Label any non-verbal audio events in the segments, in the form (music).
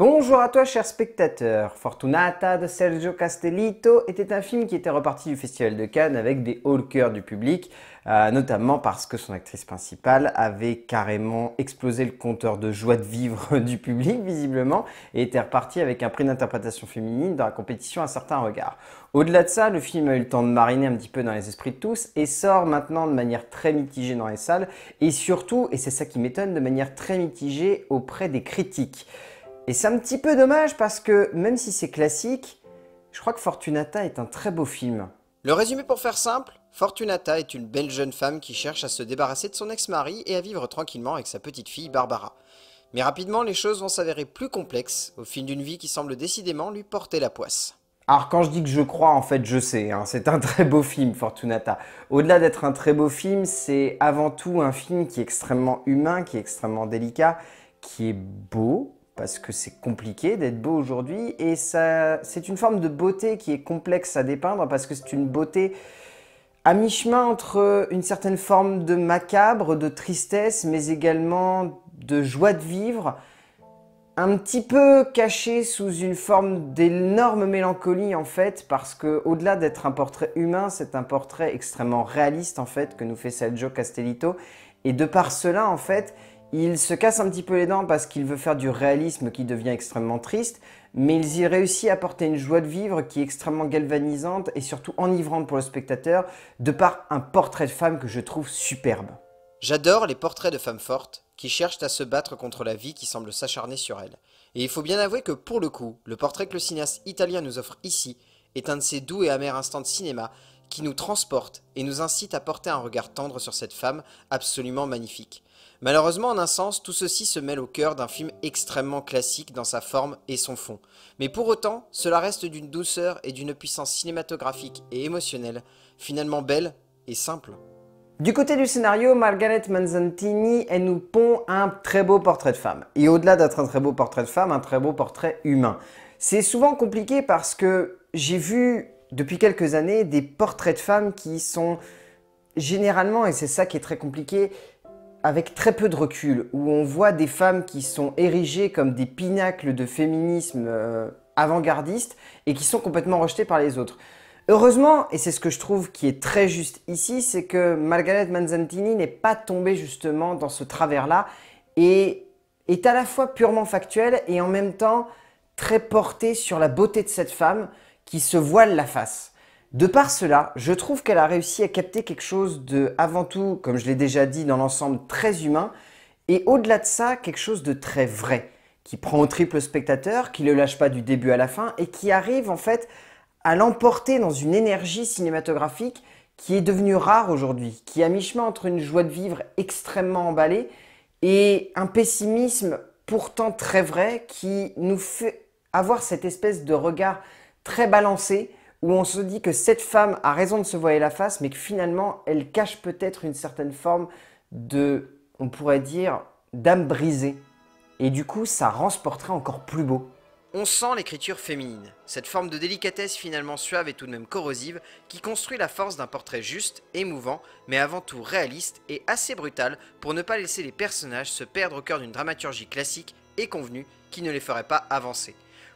Bonjour à toi chers spectateurs. Fortunata de Sergio Castellito était un film qui était reparti du Festival de Cannes avec des hauts du public, euh, notamment parce que son actrice principale avait carrément explosé le compteur de joie de vivre (laughs) du public visiblement et était reparti avec un prix d'interprétation féminine dans la compétition à certains regards. Au-delà de ça, le film a eu le temps de mariner un petit peu dans les esprits de tous et sort maintenant de manière très mitigée dans les salles et surtout, et c'est ça qui m'étonne, de manière très mitigée auprès des critiques. Et c'est un petit peu dommage parce que même si c'est classique, je crois que Fortunata est un très beau film. Le résumé pour faire simple, Fortunata est une belle jeune femme qui cherche à se débarrasser de son ex-mari et à vivre tranquillement avec sa petite fille Barbara. Mais rapidement, les choses vont s'avérer plus complexes au fil d'une vie qui semble décidément lui porter la poisse. Alors quand je dis que je crois, en fait je sais, hein. c'est un très beau film Fortunata. Au-delà d'être un très beau film, c'est avant tout un film qui est extrêmement humain, qui est extrêmement délicat, qui est beau, parce que c'est compliqué d'être beau aujourd'hui et ça, c'est une forme de beauté qui est complexe à dépeindre parce que c'est une beauté à mi-chemin entre une certaine forme de macabre, de tristesse, mais également de joie de vivre, un petit peu cachée sous une forme d'énorme mélancolie en fait, parce que au-delà d'être un portrait humain, c'est un portrait extrêmement réaliste en fait que nous fait Sergio Castellito, et de par cela en fait, il se casse un petit peu les dents parce qu'il veut faire du réalisme qui devient extrêmement triste, mais il y réussit à porter une joie de vivre qui est extrêmement galvanisante et surtout enivrante pour le spectateur, de par un portrait de femme que je trouve superbe. J'adore les portraits de femmes fortes qui cherchent à se battre contre la vie qui semble s'acharner sur elles. Et il faut bien avouer que pour le coup, le portrait que le cinéaste italien nous offre ici est un de ces doux et amers instants de cinéma qui nous transportent et nous incite à porter un regard tendre sur cette femme absolument magnifique. Malheureusement, en un sens, tout ceci se mêle au cœur d'un film extrêmement classique dans sa forme et son fond. Mais pour autant, cela reste d'une douceur et d'une puissance cinématographique et émotionnelle, finalement belle et simple. Du côté du scénario, Margaret Manzantini, elle nous pond un très beau portrait de femme. Et au-delà d'être un très beau portrait de femme, un très beau portrait humain. C'est souvent compliqué parce que j'ai vu depuis quelques années des portraits de femmes qui sont généralement, et c'est ça qui est très compliqué, avec très peu de recul, où on voit des femmes qui sont érigées comme des pinacles de féminisme euh, avant-gardiste et qui sont complètement rejetées par les autres. Heureusement, et c'est ce que je trouve qui est très juste ici, c'est que Margaret Manzantini n'est pas tombée justement dans ce travers-là et est à la fois purement factuelle et en même temps très portée sur la beauté de cette femme qui se voile la face. De par cela, je trouve qu'elle a réussi à capter quelque chose de, avant tout, comme je l'ai déjà dit, dans l'ensemble très humain, et au-delà de ça, quelque chose de très vrai, qui prend au triple spectateur, qui le lâche pas du début à la fin, et qui arrive en fait à l'emporter dans une énergie cinématographique qui est devenue rare aujourd'hui, qui a à mi-chemin entre une joie de vivre extrêmement emballée et un pessimisme pourtant très vrai qui nous fait avoir cette espèce de regard très balancé où on se dit que cette femme a raison de se voiler la face, mais que finalement, elle cache peut-être une certaine forme de, on pourrait dire, d'âme brisée. Et du coup, ça rend ce portrait encore plus beau. On sent l'écriture féminine, cette forme de délicatesse finalement suave et tout de même corrosive qui construit la force d'un portrait juste, émouvant, mais avant tout réaliste et assez brutal pour ne pas laisser les personnages se perdre au cœur d'une dramaturgie classique et convenue qui ne les ferait pas avancer.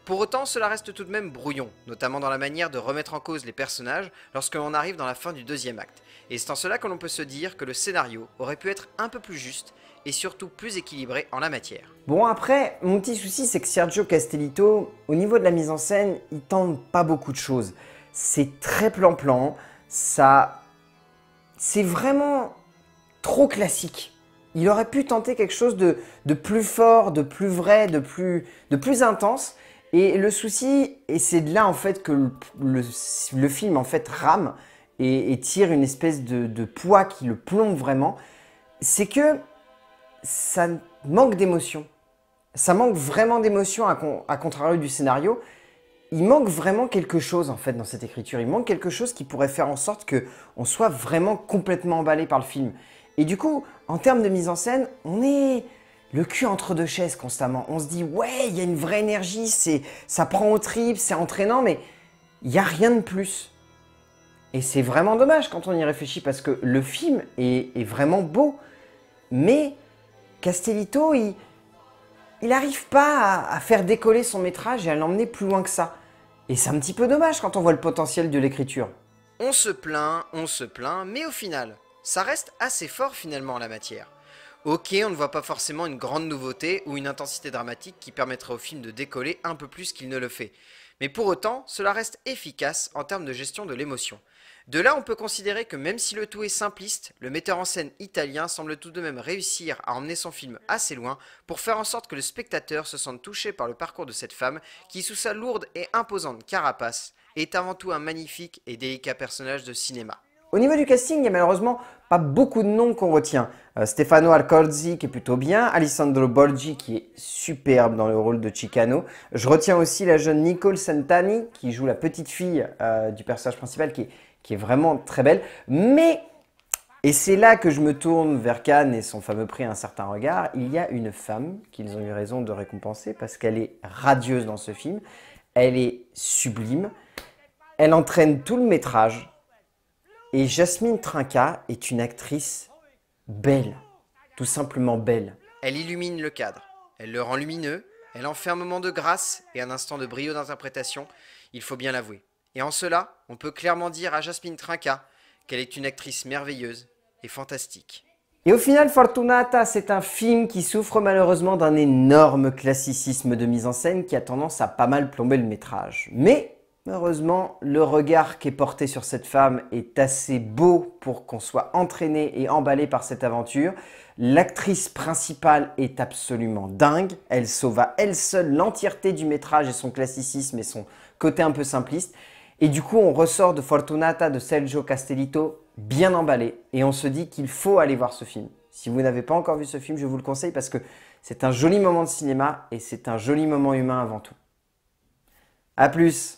Pour autant, cela reste tout de même brouillon, notamment dans la manière de remettre en cause les personnages lorsque l'on arrive dans la fin du deuxième acte, et c'est en cela que l'on peut se dire que le scénario aurait pu être un peu plus juste et surtout plus équilibré en la matière. Bon après, mon petit souci c'est que Sergio Castellito, au niveau de la mise en scène, il tente pas beaucoup de choses. C'est très plan-plan, ça... C'est vraiment trop classique. Il aurait pu tenter quelque chose de, plus fort, de plus vrai, de plus intense, et le souci, et c'est de là en fait que le, film en fait rame et, tire une espèce de, poids qui le plombe vraiment, c'est que ça manque d'émotion. Ça manque vraiment d'émotion à, contrario du scénario. Il manque vraiment quelque chose en fait dans cette écriture. Il manque quelque chose qui pourrait faire en sorte que on soit vraiment complètement emballé par le film. Et du coup, en termes de mise en scène, on est le cul entre deux chaises constamment. On se dit, ouais, il y a une vraie énergie, c'est, ça prend au trip, c'est entraînant, mais il n'y a rien de plus. Et c'est vraiment dommage quand on y réfléchit parce que le film est, vraiment beau. Mais Castellito, il n'arrive pas à, à, faire décoller son métrage et à l'emmener plus loin que ça. Et c'est un petit peu dommage quand on voit le potentiel de l'écriture. On se plaint, on se plaint, mais au final, ça reste assez fort finalement la matière. Ok, on ne voit pas forcément une grande nouveauté ou une intensité dramatique qui permettrait au film de décoller un peu plus qu'il ne le fait. Mais pour autant, cela reste efficace en termes de gestion de l'émotion. De là, on peut considérer que même si le tout est simpliste, le metteur en scène italien semble tout de même réussir à emmener son film assez loin pour faire en sorte que le spectateur se sente touché par le parcours de cette femme qui, sous sa lourde et imposante carapace, est avant tout un magnifique et délicat personnage de cinéma. Au niveau du casting, il n'y a malheureusement pas beaucoup de noms qu'on retient. Euh, Stefano Alcorzi qui est plutôt bien, Alessandro Borgi qui est superbe dans le rôle de Chicano. Je retiens aussi la jeune Nicole Santani qui joue la petite fille euh, du personnage principal qui est, qui est vraiment très belle. Mais, et c'est là que je me tourne vers Cannes et son fameux prix Un certain regard, il y a une femme qu'ils ont eu raison de récompenser parce qu'elle est radieuse dans ce film, elle est sublime, elle entraîne tout le métrage et Jasmine Trinca est une actrice belle, tout simplement belle. Elle illumine le cadre, elle le rend lumineux, elle en fait un moment de grâce et un instant de brio d'interprétation, il faut bien l'avouer. Et en cela, on peut clairement dire à Jasmine Trinca qu'elle est une actrice merveilleuse et fantastique. Et au final, Fortunata, c'est un film qui souffre malheureusement d'un énorme classicisme de mise en scène qui a tendance à pas mal plomber le métrage. Mais Heureusement, le regard qui est porté sur cette femme est assez beau pour qu'on soit entraîné et emballé par cette aventure. L'actrice principale est absolument dingue. Elle sauva elle seule l'entièreté du métrage et son classicisme et son côté un peu simpliste. Et du coup, on ressort de Fortunata de Sergio Castellito bien emballé et on se dit qu'il faut aller voir ce film. Si vous n'avez pas encore vu ce film, je vous le conseille parce que c'est un joli moment de cinéma et c'est un joli moment humain avant tout. A plus